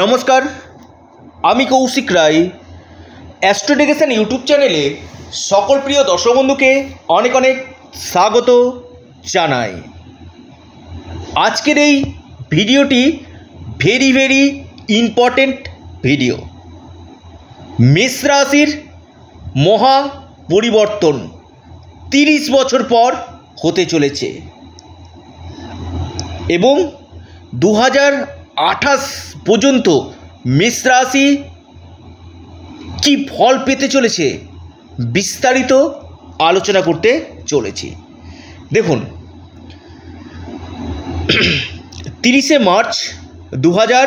নমস্কার আমি কৌশিক রায় অ্যাস্ট্রোডেগেশন ইউটিউব চ্যানেলে সকল প্রিয় দর্শক বন্ধুকে অনেক অনেক স্বাগত জানাই আজকের এই ভিডিওটি ভেরি ভেরি ইম্পর্টেন্ট ভিডিও মেষ রাশির মহা পরিবর্তন তিরিশ বছর পর হতে চলেছে এবং দু হাজার আঠাশ পর্যন্ত মেষ রাশি কী ফল পেতে চলেছে বিস্তারিত আলোচনা করতে চলেছি দেখুন তিরিশে মার্চ দু হাজার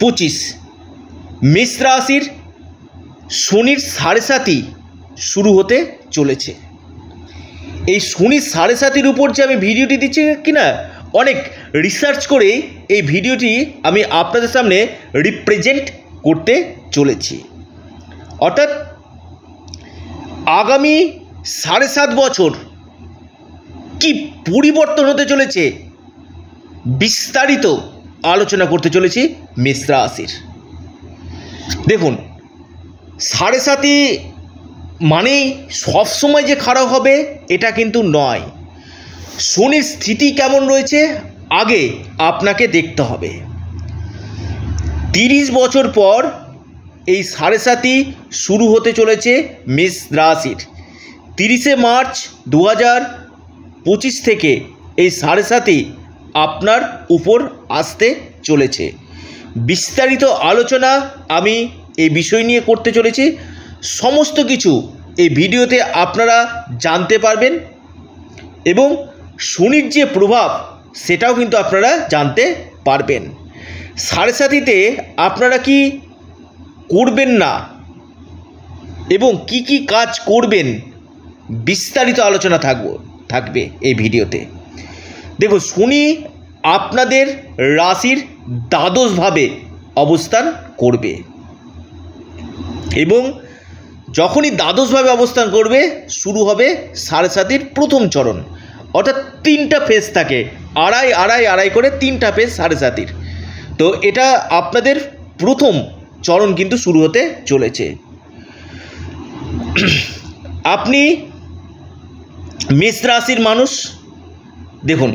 পঁচিশ মেষ রাশির শনির সাড়ে সাতই শুরু হতে চলেছে এই শনির সাড়ে সাতির উপর যে আমি ভিডিওটি দিচ্ছি কিনা অনেক রিসার্চ করে এই ভিডিওটি আমি আপনাদের সামনে রিপ্রেজেন্ট করতে চলেছি অর্থাৎ আগামী সাড়ে সাত বছর কি পরিবর্তন হতে চলেছে বিস্তারিত আলোচনা করতে চলেছি মিশ্রা আসির দেখুন সাড়ে সাতই মানেই সবসময় যে খারাপ হবে এটা কিন্তু নয় শনির স্থিতি কেমন রয়েছে আগে আপনাকে দেখতে হবে তিরিশ বছর পর এই সাড়ে সাতি শুরু হতে চলেছে মেষ রাশির তিরিশে মার্চ দু হাজার পঁচিশ থেকে এই সাড়ে সাতি আপনার উপর আসতে চলেছে বিস্তারিত আলোচনা আমি এই বিষয় নিয়ে করতে চলেছি সমস্ত কিছু এই ভিডিওতে আপনারা জানতে পারবেন এবং শনির যে প্রভাব সেটাও কিন্তু আপনারা জানতে পারবেন সাড়ে আপনারা কি করবেন না এবং কি কি কাজ করবেন বিস্তারিত আলোচনা থাকব থাকবে এই ভিডিওতে দেখো শুনি আপনাদের রাশির দ্বাদশভাবে অবস্থান করবে এবং যখনই দ্বাদশভাবে অবস্থান করবে শুরু হবে সাড়ে সাতির প্রথম চরণ অর্থাৎ তিনটা ফেজ থাকে আড়াই আড়াই আড়াই করে তিনটা পেজ সাড়ে সাতির তো এটা আপনাদের প্রথম চরণ কিন্তু শুরু হতে চলেছে আপনি মেষ রাশির মানুষ দেখুন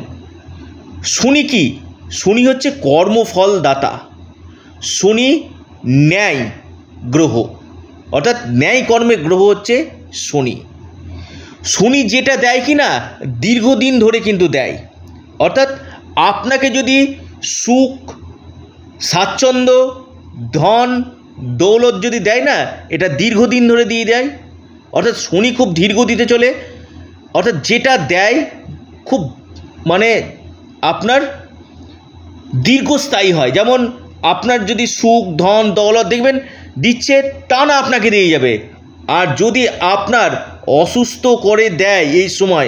শনি কি শনি হচ্ছে কর্মফল দাতা শনি ন্যায় গ্রহ অর্থাৎ ন্যায় কর্মে গ্রহ হচ্ছে শনি শনি যেটা দেয় কি না দীর্ঘদিন ধরে কিন্তু দেয় অর্থাৎ আপনাকে যদি সুখ স্বাচ্ছন্দ্য ধন দৌলত যদি দেয় না এটা দীর্ঘদিন ধরে দিয়ে দেয় অর্থাৎ শনি খুব ধীরগতিতে চলে অর্থাৎ যেটা দেয় খুব মানে আপনার দীর্ঘস্থায়ী হয় যেমন আপনার যদি সুখ ধন দৌলত দেখবেন দিচ্ছে তা না আপনাকে দিয়ে যাবে আর যদি আপনার অসুস্থ করে দেয় এই সময়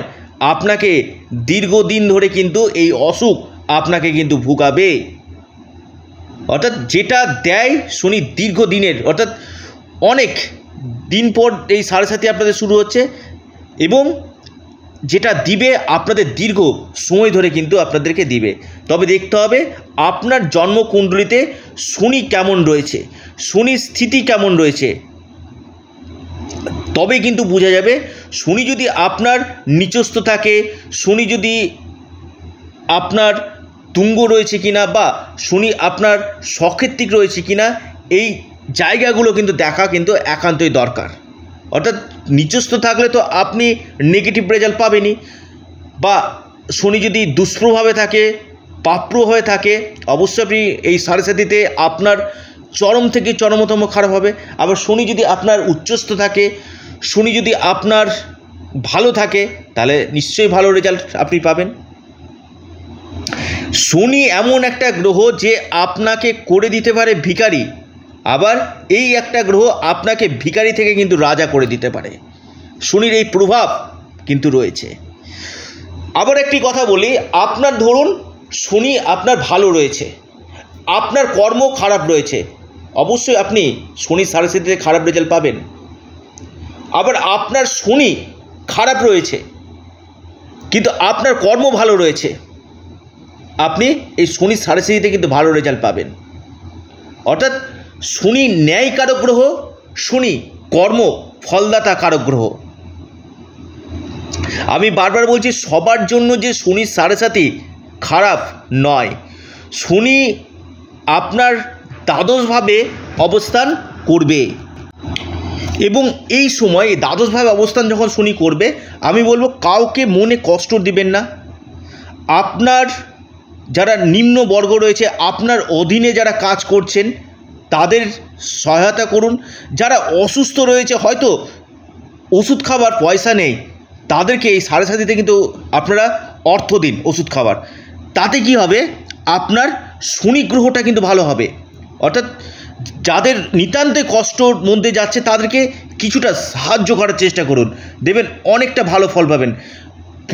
আপনাকে দীর্ঘদিন ধরে কিন্তু এই অসুখ আপনাকে কিন্তু ভুগাবে অর্থাৎ যেটা দেয় শনি দীর্ঘদিনের অর্থাৎ অনেক দিন পর এই সাড়ে সাথে আপনাদের শুরু হচ্ছে এবং যেটা দিবে আপনাদের দীর্ঘ সময় ধরে কিন্তু আপনাদেরকে দিবে তবে দেখতে হবে আপনার জন্মকুণ্ডলিতে শনি কেমন রয়েছে শনির স্থিতি কেমন রয়েছে তবে কিন্তু বোঝা যাবে শনি যদি আপনার নিচস্থ থাকে শনি যদি আপনার তুঙ্গ রয়েছে কিনা বা শনি আপনার সক্ষেত্রিক রয়েছে কিনা এই জায়গাগুলো কিন্তু দেখা কিন্তু একান্তই দরকার অর্থাৎ নিচস্থ থাকলে তো আপনি নেগেটিভ রেজাল্ট পাবেনই বা শনি যদি দুষ্প্রভাবে থাকে পাপ্র হয়ে থাকে অবশ্যই আপনি এই সাড়ে সাতিতে আপনার চরম থেকে চরমতম খারাপ হবে আবার শনি যদি আপনার উচ্চস্থ থাকে শনি যদি আপনার ভালো থাকে তাহলে নিশ্চয়ই ভালো রেজাল্ট আপনি পাবেন শনি এমন একটা গ্রহ যে আপনাকে করে দিতে পারে ভিকারি আবার এই একটা গ্রহ আপনাকে ভিকারি থেকে কিন্তু রাজা করে দিতে পারে শনির এই প্রভাব কিন্তু রয়েছে আবার একটি কথা বলি আপনার ধরুন শনি আপনার ভালো রয়েছে আপনার কর্ম খারাপ রয়েছে অবশ্যই আপনি শনির সারস্বতীতে খারাপ রেজাল্ট পাবেন আবার আপনার শনি খারাপ রয়েছে কিন্তু আপনার কর্ম ভালো রয়েছে আপনি এই শনি সাড়ে সারিতে কিন্তু ভালো রেজাল্ট পাবেন অর্থাৎ শনি ন্যায় কারক গ্রহ শনি কর্ম ফলদাতা কারক গ্রহ আমি বারবার বলছি সবার জন্য যে শনি সাড়ে সাথী খারাপ নয় শনি আপনার দ্বাদশভাবে অবস্থান করবে এবং এই সময় এই দ্বাদশভাবে অবস্থান যখন শনি করবে আমি বলবো কাউকে মনে কষ্ট দিবেন না আপনার যারা নিম্ন বর্গ রয়েছে আপনার অধীনে যারা কাজ করছেন তাদের সহায়তা করুন যারা অসুস্থ রয়েছে হয়তো ওষুধ খাবার পয়সা নেই তাদেরকে এই সাড়ে সাতিতে কিন্তু আপনারা অর্থ দিন ওষুধ খাবার তাতে কি হবে আপনার শনি গ্রহটা কিন্তু ভালো হবে অর্থাৎ যাদের নিতান্তে কষ্টর মধ্যে যাচ্ছে তাদেরকে কিছুটা সাহায্য করার চেষ্টা করুন দেবেন অনেকটা ভালো ফল পাবেন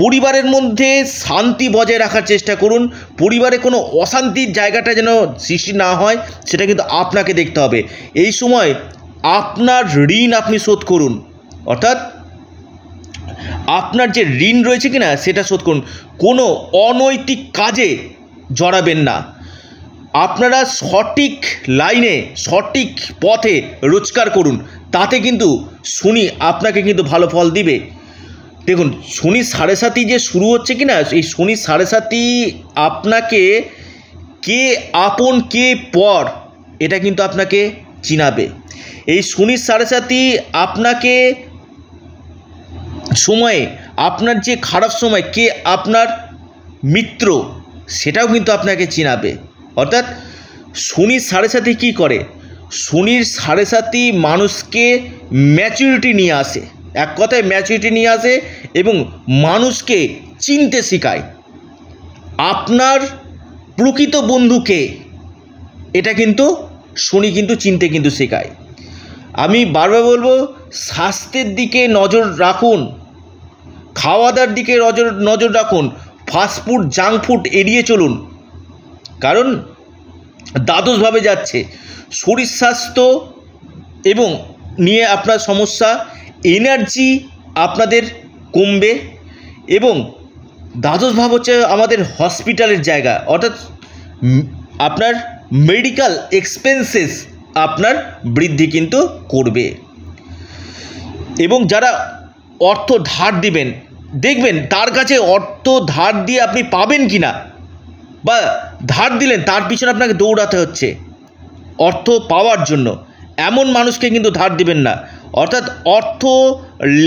পরিবারের মধ্যে শান্তি বজায় রাখার চেষ্টা করুন পরিবারে কোনো অশান্তির জায়গাটা যেন সৃষ্টি না হয় সেটা কিন্তু আপনাকে দেখতে হবে এই সময় আপনার ঋণ আপনি শোধ করুন অর্থাৎ আপনার যে ঋণ রয়েছে কিনা সেটা শোধ করুন কোনো অনৈতিক কাজে জড়াবেন না আপনারা সঠিক লাইনে সঠিক পথে রোজগার করুন তাতে কিন্তু শনি আপনাকে কিন্তু ভালো ফল দিবে দেখুন শনি সাড়ে সাতি যে শুরু হচ্ছে কি না এই শনি সাড়ে সাতি আপনাকে কে আপন কে পর এটা কিন্তু আপনাকে চিনাবে এই শনি সাড়ে সাতই আপনাকে সময়ে আপনার যে খারাপ সময় কে আপনার মিত্র সেটাও কিন্তু আপনাকে চিনাবে অর্থাৎ শনির সাড়ে সাথে কী করে শনির সাড়ে সাথে মানুষকে ম্যাচুরিটি নিয়ে আসে এক কথায় ম্যাচুরিটি নিয়ে আসে এবং মানুষকে চিনতে শেখায় আপনার প্রকৃত বন্ধুকে এটা কিন্তু শনি কিন্তু চিনতে কিন্তু শেখায় আমি বারবার বলবো স্বাস্থ্যের দিকে নজর রাখুন খাওয়া দাওয়ার দিকে নজর নজর রাখুন ফাস্টফুড জাঙ্ক ফুড এড়িয়ে চলুন কারণ দ্বাদশভাবে যাচ্ছে শরীর স্বাস্থ্য এবং নিয়ে আপনার সমস্যা এনার্জি আপনাদের কমবে এবং দ্বাদশভাব হচ্ছে আমাদের হসপিটালের জায়গা অর্থাৎ আপনার মেডিকেল এক্সপেন্সেস আপনার বৃদ্ধি কিন্তু করবে এবং যারা অর্থ ধার দিবেন দেখবেন তার কাছে অর্থ ধার দিয়ে আপনি পাবেন কি না বা ধার দিলেন তার পিছনে আপনাকে দৌড়াতে হচ্ছে অর্থ পাওয়ার জন্য এমন মানুষকে কিন্তু ধার দিবেন না অর্থাৎ অর্থ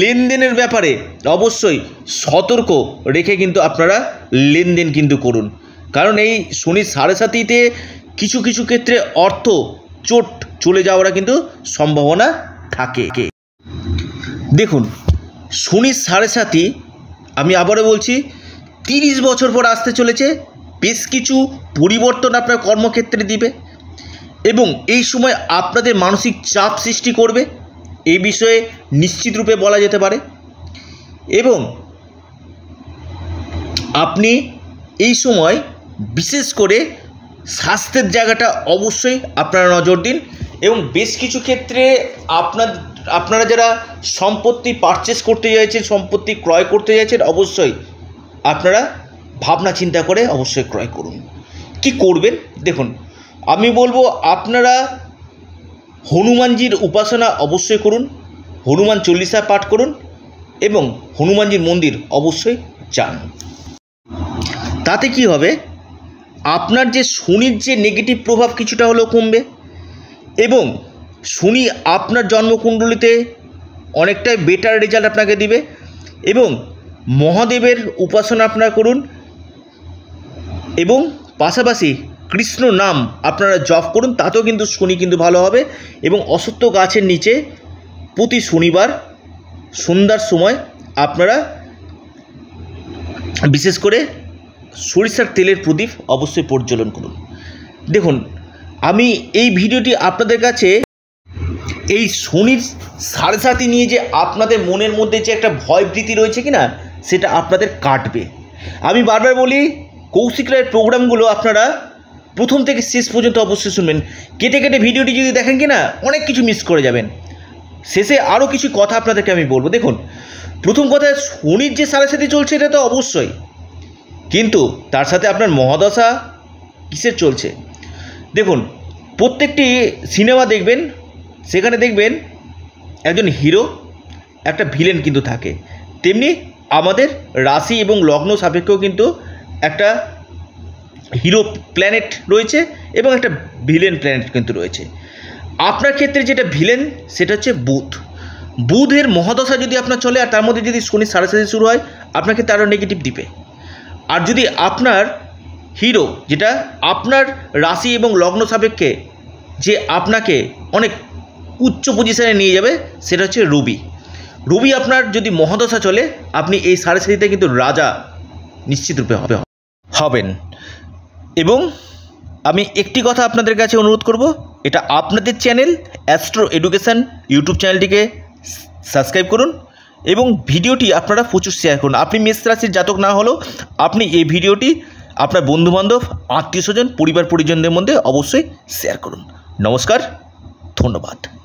লেনদেনের ব্যাপারে অবশ্যই সতর্ক রেখে কিন্তু আপনারা লেনদেন কিন্তু করুন কারণ এই শনি সাড়ে সাতিতে কিছু কিছু ক্ষেত্রে অর্থ চোট চলে যাওয়ারা কিন্তু সম্ভাবনা থাকে দেখুন শনি সাড়ে সাতি আমি আবারও বলছি তিরিশ বছর পর আসতে চলেছে বেশ কিছু পরিবর্তন আপনার কর্মক্ষেত্রে দিবে এবং এই সময় আপনাদের মানসিক চাপ সৃষ্টি করবে এই বিষয়ে নিশ্চিত রূপে বলা যেতে পারে এবং আপনি এই সময় বিশেষ করে স্বাস্থ্যের জায়গাটা অবশ্যই আপনারা নজর দিন এবং বেশ কিছু ক্ষেত্রে আপনার আপনারা যারা সম্পত্তি পারচেস করতে চাইছেন সম্পত্তি ক্রয় করতে চাইছেন অবশ্যই আপনারা ভাবনা চিন্তা করে অবশ্যই ক্রয় করুন কি করবেন দেখুন আমি বলবো আপনারা হনুমানজির উপাসনা অবশ্যই করুন হনুমান চল্লিশা পাঠ করুন এবং হনুমানজির মন্দির অবশ্যই যান তাতে কি হবে আপনার যে শনির যে নেগেটিভ প্রভাব কিছুটা হলেও কমবে এবং শনি আপনার জন্মকুণ্ডলিতে অনেকটাই বেটার রেজাল্ট আপনাকে দিবে এবং মহাদেবের উপাসনা আপনারা করুন এবং পাশাপাশি কৃষ্ণ নাম আপনারা জপ করুন তাতেও কিন্তু শনি কিন্তু ভালো হবে এবং অসত্য গাছের নিচে প্রতি শনিবার সন্ধ্যার সময় আপনারা বিশেষ করে সরিষার তেলের প্রদীপ অবশ্যই প্রজ্বলন করুন দেখুন আমি এই ভিডিওটি আপনাদের কাছে এই শনির সাড়ে সাথে নিয়ে যে আপনাদের মনের মধ্যে যে একটা ভয় ভীতি রয়েছে কি না সেটা আপনাদের কাটবে আমি বারবার বলি কৌশিক রায়ের প্রোগ্রামগুলো আপনারা প্রথম থেকে শেষ পর্যন্ত অবশ্যই শুনবেন কেটে কেটে ভিডিওটি যদি দেখেন কি না অনেক কিছু মিস করে যাবেন শেষে আরও কিছু কথা আপনাদেরকে আমি বলবো দেখুন প্রথম কথা শনির যে সাড়ে সাথে চলছে এটা তো অবশ্যই কিন্তু তার সাথে আপনার মহাদশা কিসের চলছে দেখুন প্রত্যেকটি সিনেমা দেখবেন সেখানে দেখবেন একজন হিরো একটা ভিলেন কিন্তু থাকে তেমনি আমাদের রাশি এবং লগ্ন সাপেক্ষেও কিন্তু একটা হিরো প্ল্যানেট রয়েছে এবং একটা ভিলেন প্ল্যানেট কিন্তু রয়েছে আপনার ক্ষেত্রে যেটা ভিলেন সেটা হচ্ছে বুথ বুধের মহাদশা যদি আপনার চলে আর তার মধ্যে যদি শনি সাড়ে সাড়ে শুরু হয় আপনার ক্ষেত্রে আরও নেগেটিভ দিবে আর যদি আপনার হিরো যেটা আপনার রাশি এবং লগ্ন সাপেক্ষে যে আপনাকে অনেক উচ্চ পজিশানে নিয়ে যাবে সেটা হচ্ছে রবি রবি আপনার যদি মহাদশা চলে আপনি এই সাড়ে সাতিতে কিন্তু রাজা নিশ্চিতরূপে হবে হবেন এবং আমি একটি কথা আপনাদের কাছে অনুরোধ করব এটা আপনাদের চ্যানেল অ্যাস্ট্রো এডুকেশান ইউটিউব চ্যানেলটিকে সাবস্ক্রাইব করুন এবং ভিডিওটি আপনারা প্রচুর শেয়ার করুন আপনি মেষ রাশির জাতক না হলেও আপনি এই ভিডিওটি আপনার বন্ধুবান্ধব আত্মীয় স্বজন পরিবার পরিজনদের মধ্যে অবশ্যই শেয়ার করুন নমস্কার ধন্যবাদ